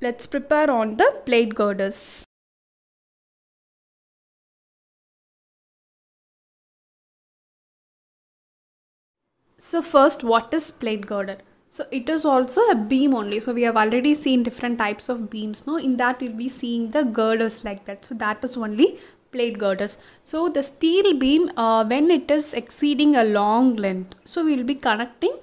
Let's prepare on the plate girders. So first what is plate girder? So it is also a beam only. So we have already seen different types of beams. No, in that we'll be seeing the girders like that. So that is only plate girders. So the steel beam uh, when it is exceeding a long length. So we will be connecting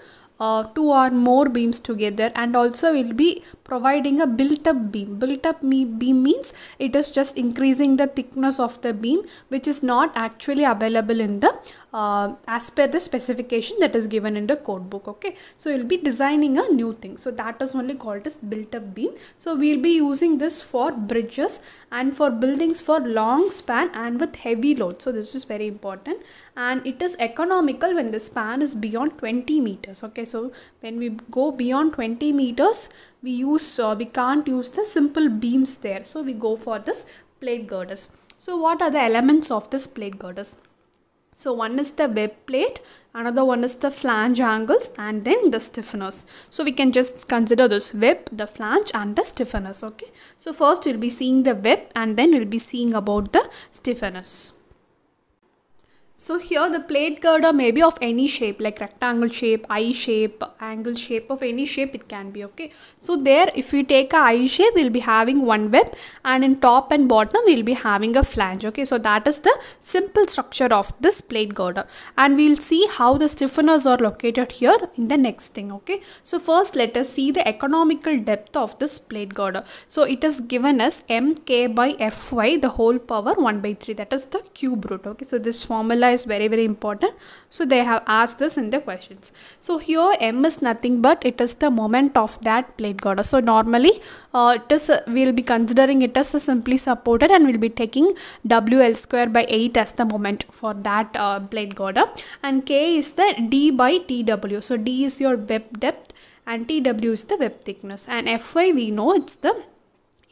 uh, two or more beams together and also we'll be providing a built up beam. Built up beam means it is just increasing the thickness of the beam which is not actually available in the uh, as per the specification that is given in the code book okay so you'll be designing a new thing so that is only called as built up beam so we'll be using this for bridges and for buildings for long span and with heavy load so this is very important and it is economical when the span is beyond 20 meters okay so when we go beyond 20 meters we use uh, we can't use the simple beams there so we go for this plate girders so what are the elements of this plate girders so one is the web plate, another one is the flange angles and then the stiffeners. So we can just consider this web, the flange and the stiffeners. Okay. So first we'll be seeing the web and then we'll be seeing about the stiffeners. So here the plate girder may be of any shape like rectangle shape, I shape, angle shape of any shape it can be okay. So there if we take I shape we'll be having one web and in top and bottom we'll be having a flange okay. So that is the simple structure of this plate girder and we'll see how the stiffeners are located here in the next thing okay. So first let us see the economical depth of this plate girder. So it is given as mk by fy the whole power 1 by 3 that is the cube root okay. So this formula is very very important so they have asked this in the questions so here m is nothing but it is the moment of that plate girder. so normally uh, it is uh, we'll be considering it as simply supported and we'll be taking wl square by 8 as the moment for that uh, plate girder. and k is the d by tw so d is your web depth and tw is the web thickness and fy we know it's the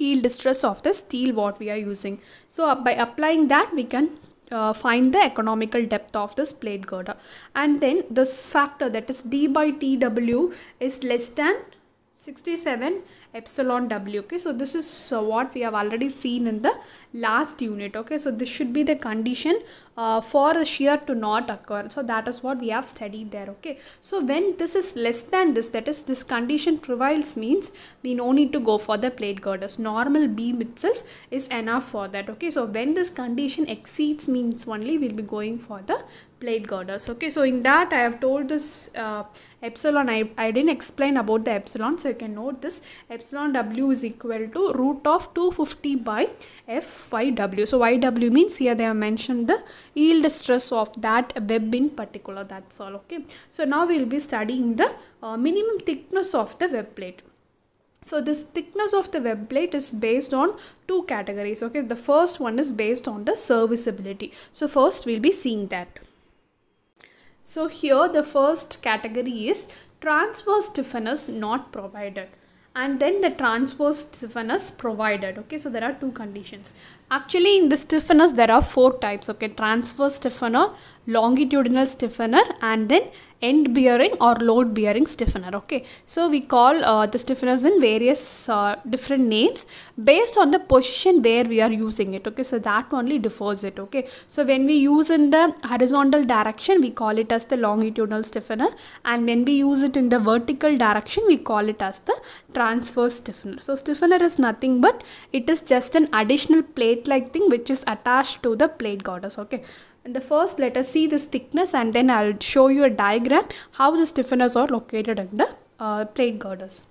yield stress of the steel what we are using so uh, by applying that we can uh, find the economical depth of this plate girder and then this factor that is d by tw is less than 67 epsilon w okay so this is uh, what we have already seen in the last unit okay so this should be the condition uh, for a shear to not occur so that is what we have studied there okay so when this is less than this that is this condition prevails means we no need to go for the plate girders normal beam itself is enough for that okay so when this condition exceeds means only we'll be going for the plate girders okay so in that i have told this uh, epsilon I, I didn't explain about the epsilon so you can note this epsilon w is equal to root of 250 by F Y W. So yw means here they have mentioned the yield stress of that web in particular. That's all. Okay. So now we will be studying the uh, minimum thickness of the web plate. So this thickness of the web plate is based on two categories. Okay. The first one is based on the serviceability. So first we'll be seeing that. So here the first category is transverse stiffness not provided and then the transverse stiffeners provided okay so there are two conditions actually in the stiffeners there are four types okay transverse stiffener longitudinal stiffener and then end bearing or load bearing stiffener okay so we call uh, the stiffeners in various uh, different names based on the position where we are using it okay so that only differs it okay so when we use in the horizontal direction we call it as the longitudinal stiffener and when we use it in the vertical direction we call it as the transverse stiffener so stiffener is nothing but it is just an additional plate like thing which is attached to the plate girders okay and the first let us see this thickness and then I'll show you a diagram how the stiffeners are located in the uh, plate girders.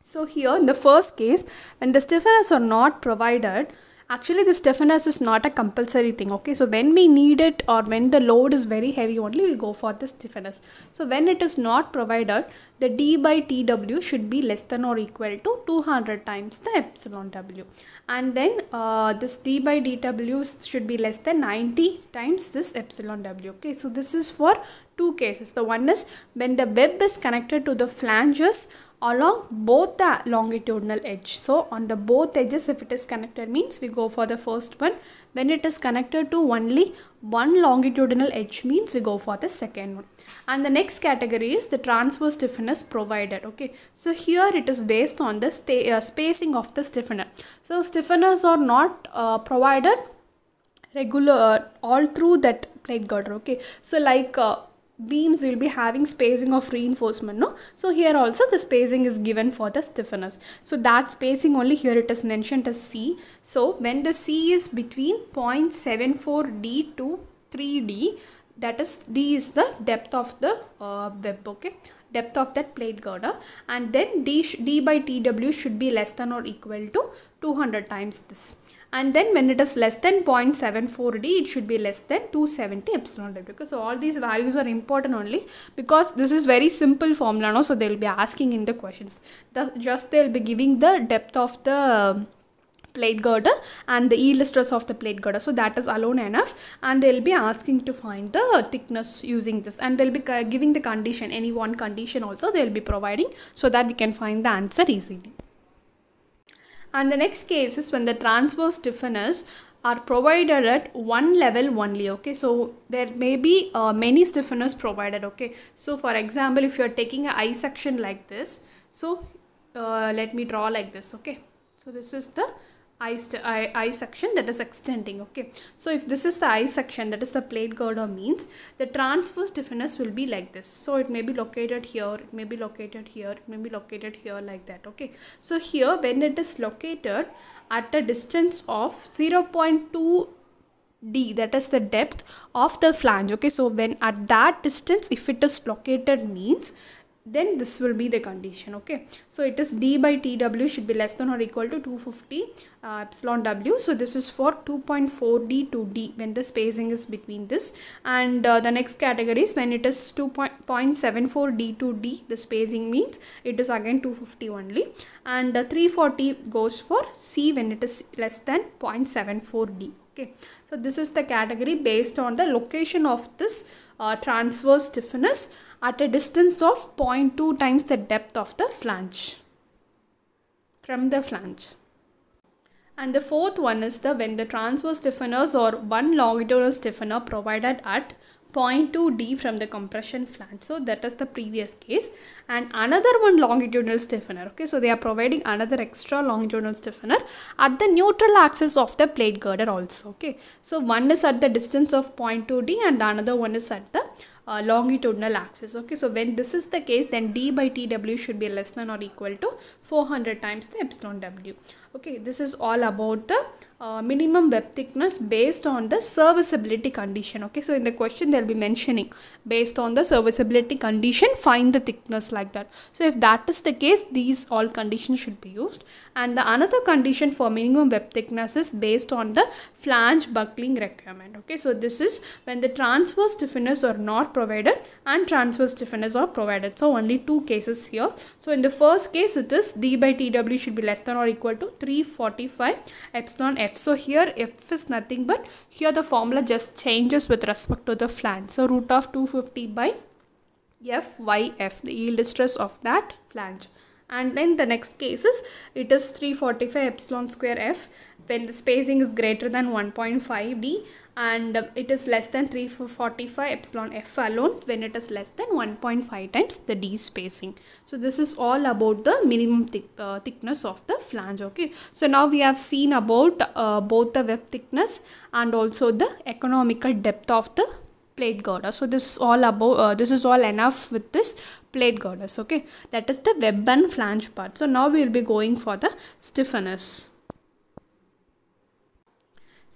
So here in the first case when the stiffeners are not provided actually this stiffness is not a compulsory thing okay so when we need it or when the load is very heavy only we go for the stiffness so when it is not provided the d by tw should be less than or equal to 200 times the epsilon w and then uh, this d by dw should be less than 90 times this epsilon w okay so this is for two cases the one is when the web is connected to the flanges along both the longitudinal edge. So on the both edges if it is connected means we go for the first one. When it is connected to only one longitudinal edge means we go for the second one. And the next category is the transverse stiffness provided. Okay. So here it is based on the uh, spacing of the stiffener. So stiffeners are not uh, provided regular uh, all through that plate girder. Okay. So like uh, beams will be having spacing of reinforcement no so here also the spacing is given for the stiffness. so that spacing only here it is mentioned as c so when the c is between 0.74d to 3d that is d is the depth of the uh, web okay depth of that plate girder and then d, d by tw should be less than or equal to 200 times this and then when it is less than 0.74D it should be less than 270 epsilon W because all these values are important only because this is very simple formula no? so they will be asking in the questions the, just they will be giving the depth of the plate girder and the yield stress of the plate girder so that is alone enough and they'll be asking to find the thickness using this and they'll be giving the condition any one condition also they'll be providing so that we can find the answer easily and the next case is when the transverse stiffeners are provided at one level only okay so there may be uh, many stiffeners provided okay so for example if you are taking an eye section like this so uh, let me draw like this okay so this is the I I I section that is extending okay so if this is the I section that is the plate girder means the transverse stiffness will be like this so it may be located here it may be located here it may be located here like that okay so here when it is located at a distance of 0.2 d that is the depth of the flange okay so when at that distance if it is located means then this will be the condition okay so it is d by tw should be less than or equal to 250 uh, epsilon w so this is for 2.4d to d when the spacing is between this and uh, the next category is when it is 2.74d to d the spacing means it is again 250 only and uh, 340 goes for c when it is less than 0.74d okay so this is the category based on the location of this uh, transverse stiffness at a distance of 0.2 times the depth of the flange from the flange. And the fourth one is the when the transverse stiffeners or one longitudinal stiffener provided at 0.2d from the compression flange. So that is the previous case. And another one longitudinal stiffener. Okay, so they are providing another extra longitudinal stiffener at the neutral axis of the plate girder also. Okay, so one is at the distance of 0.2d and another one is at the uh, longitudinal axis okay so when this is the case then d by tw should be less than or equal to 400 times the epsilon w okay this is all about the uh, minimum web thickness based on the serviceability condition okay so in the question they'll be mentioning based on the serviceability condition find the thickness like that so if that is the case these all conditions should be used and the another condition for minimum web thickness is based on the flange buckling requirement okay so this is when the transverse stiffeners are not provided and transverse stiffeners are provided so only two cases here so in the first case it is d by tw should be less than or equal to 345 epsilon f. So here f is nothing but here the formula just changes with respect to the flange. So root of 250 by f y f the yield stress of that flange. And then the next case is it is 345 epsilon square f when the spacing is greater than 1.5 d and um, it is less than 345 epsilon f alone when it is less than 1.5 times the d spacing so this is all about the minimum thick, uh, thickness of the flange okay so now we have seen about uh, both the web thickness and also the economical depth of the plate girder so this is all about uh, this is all enough with this plate girders okay that is the web and flange part so now we will be going for the stiffeners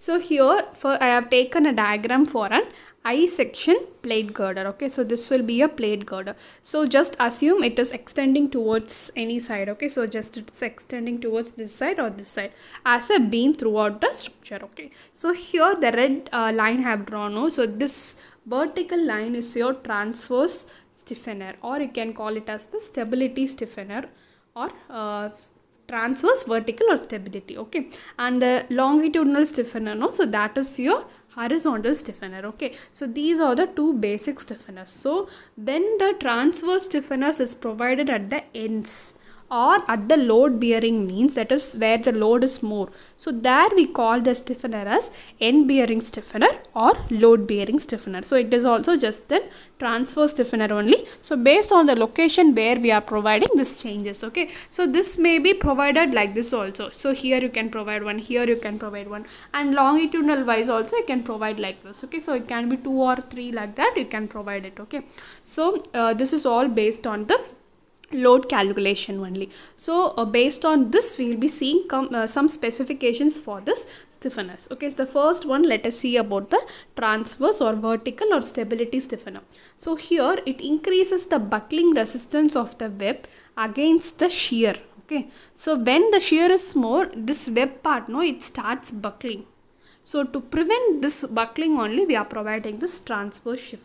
so here for I have taken a diagram for an I section plate girder. Okay, so this will be a plate girder. So just assume it is extending towards any side. Okay, so just it's extending towards this side or this side as a beam throughout the structure. Okay, so here the red uh, line I have drawn. Oh, So this vertical line is your transverse stiffener or you can call it as the stability stiffener or uh, transverse vertical or stability okay and the longitudinal stiffener no so that is your horizontal stiffener okay so these are the two basic stiffeners so when the transverse stiffeners is provided at the ends or at the load bearing means that is where the load is more. So there we call the stiffener as end bearing stiffener or load bearing stiffener. So it is also just an transfer stiffener only. So based on the location where we are providing this changes okay. So this may be provided like this also. So here you can provide one, here you can provide one and longitudinal wise also you can provide like this okay. So it can be two or three like that you can provide it okay. So uh, this is all based on the load calculation only. So uh, based on this we will be seeing uh, some specifications for this stiffness. Okay, so the first one let us see about the transverse or vertical or stability stiffener. So here it increases the buckling resistance of the web against the shear. Okay, so when the shear is more this web part no it starts buckling. So to prevent this buckling only we are providing this transverse shift.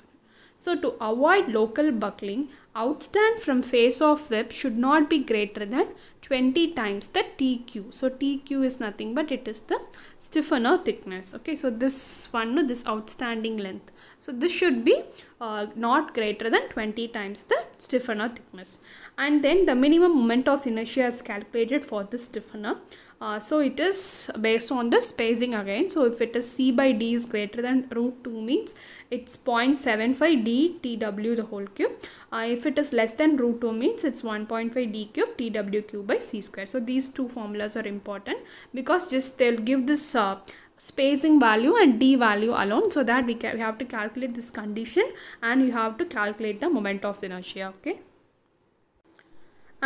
So to avoid local buckling, outstand from face of web should not be greater than 20 times the TQ. So TQ is nothing but it is the stiffener thickness. Okay, so this one, this outstanding length. So this should be uh, not greater than 20 times the stiffener thickness. And then the minimum moment of inertia is calculated for the stiffener. Uh, so it is based on the spacing again. So if it is C by D is greater than root 2 means it's 0.75 D TW the whole cube. Uh, if it is less than root 2 means it's 1.5 D cube TW cube by C square. So these two formulas are important because just they'll give this uh, spacing value and d value alone so that we, can, we have to calculate this condition and you have to calculate the moment of inertia okay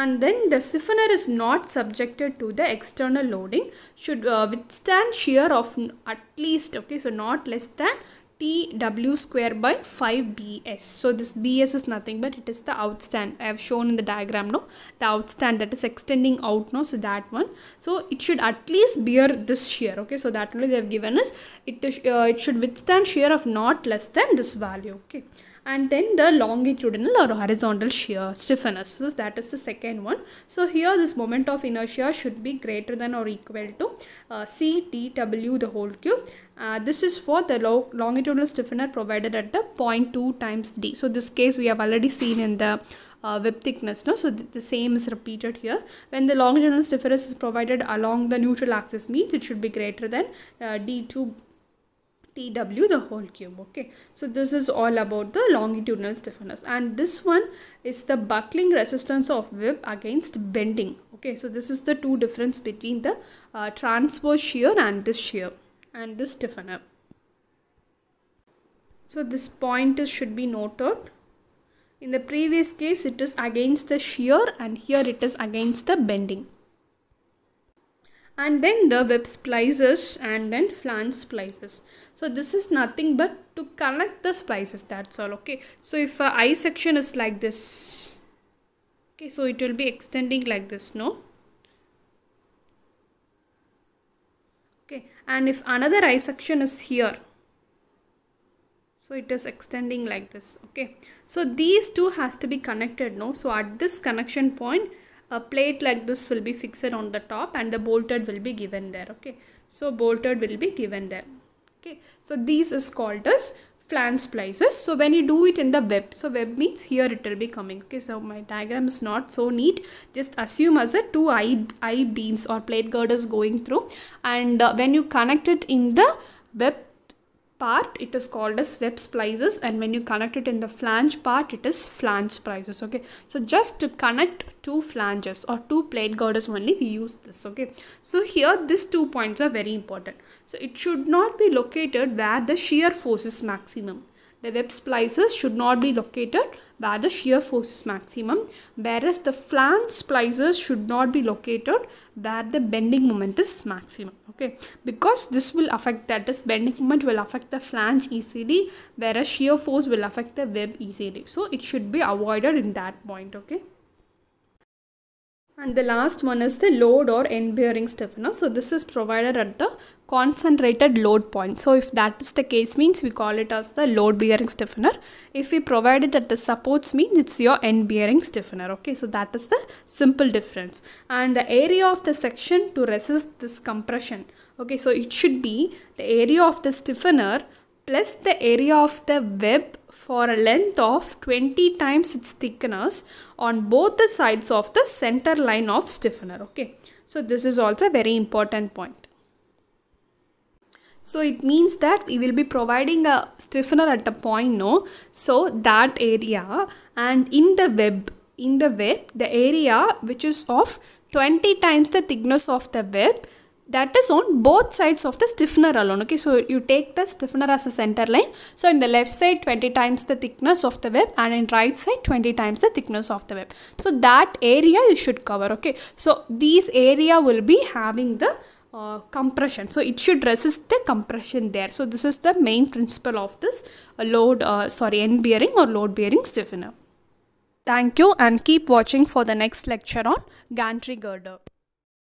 and then the siphoner is not subjected to the external loading should uh, withstand shear of at least okay so not less than tw square by 5 bs so this bs is nothing but it is the outstand i have shown in the diagram now the outstand that is extending out now so that one so it should at least bear this shear okay so that only they have given us it, uh, it should withstand shear of not less than this value okay and then the longitudinal or horizontal shear stiffness so that is the second one so here this moment of inertia should be greater than or equal to uh, ctw the whole cube uh, this is for the long longitudinal stiffener provided at the 0.2 times d so this case we have already seen in the uh, web thickness no so th the same is repeated here when the longitudinal stiffeners is provided along the neutral axis means it should be greater than uh, d2 tw the whole cube okay so this is all about the longitudinal stiffness and this one is the buckling resistance of web against bending okay so this is the two difference between the uh, transverse shear and this shear and this stiffener so this point is, should be noted in the previous case it is against the shear and here it is against the bending and then the web splices and then flange splices so this is nothing but to connect the splices that's all okay so if a i section is like this okay so it will be extending like this no okay and if another i section is here so it is extending like this okay so these two has to be connected no so at this connection point a plate like this will be fixed on the top and the bolted will be given there okay so bolted will be given there okay so these is called as flange splices so when you do it in the web so web means here it will be coming okay so my diagram is not so neat just assume as a two I I beams or plate girders going through and uh, when you connect it in the web part it is called as web splices and when you connect it in the flange part it is flange splices okay so just to connect two flanges or two plate girders only we use this okay so here these two points are very important so it should not be located where the shear force is maximum the web splices should not be located where the shear force is maximum whereas the flange splices should not be located where the bending moment is maximum okay because this will affect that is bending moment will affect the flange easily whereas shear force will affect the web easily so it should be avoided in that point okay and the last one is the load or end bearing stiffener so this is provided at the concentrated load point so if that is the case means we call it as the load bearing stiffener if we provide it at the supports means it's your end bearing stiffener okay so that is the simple difference and the area of the section to resist this compression okay so it should be the area of the stiffener plus the area of the web for a length of 20 times its thickness on both the sides of the center line of stiffener okay so this is also a very important point so it means that we will be providing a stiffener at a point no so that area and in the web in the web the area which is of 20 times the thickness of the web that is on both sides of the stiffener alone okay so you take the stiffener as a center line so in the left side 20 times the thickness of the web and in right side 20 times the thickness of the web so that area you should cover okay so these area will be having the uh, compression so it should resist the compression there so this is the main principle of this uh, load uh, sorry end bearing or load bearing stiffener thank you and keep watching for the next lecture on gantry girder